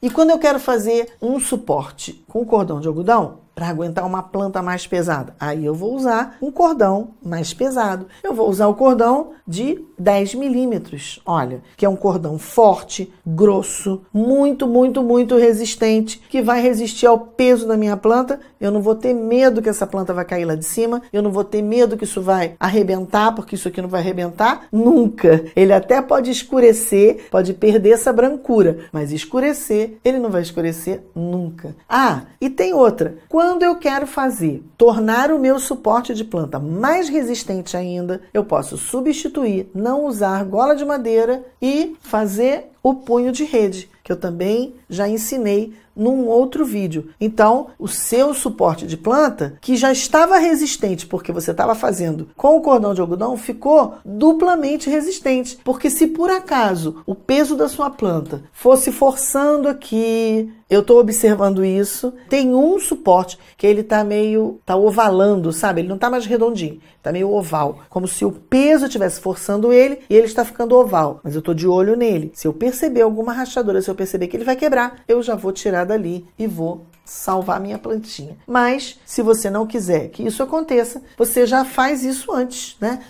E quando eu quero fazer um suporte com cordão de algodão, para aguentar uma planta mais pesada. Aí eu vou usar um cordão mais pesado. Eu vou usar o cordão de 10 milímetros, olha, que é um cordão forte, grosso, muito, muito, muito resistente, que vai resistir ao peso da minha planta. Eu não vou ter medo que essa planta vai cair lá de cima, eu não vou ter medo que isso vai arrebentar, porque isso aqui não vai arrebentar nunca. Ele até pode escurecer, pode perder essa brancura, mas escurecer, ele não vai escurecer nunca. Ah, e tem outra. Quando quando eu quero fazer, tornar o meu suporte de planta mais resistente ainda, eu posso substituir, não usar gola de madeira e fazer o punho de rede que eu também já ensinei num outro vídeo. Então, o seu suporte de planta, que já estava resistente porque você estava fazendo com o cordão de algodão, ficou duplamente resistente, porque se por acaso o peso da sua planta fosse forçando aqui, eu estou observando isso, tem um suporte que ele está meio está ovalando, sabe? Ele não está mais redondinho, está meio oval, como se o peso estivesse forçando ele e ele está ficando oval. Mas eu estou de olho nele. Se eu perceber alguma rachadura, se eu perceber que ele vai quebrar, eu já vou tirar dali e vou salvar minha plantinha. Mas se você não quiser que isso aconteça, você já faz isso antes, né?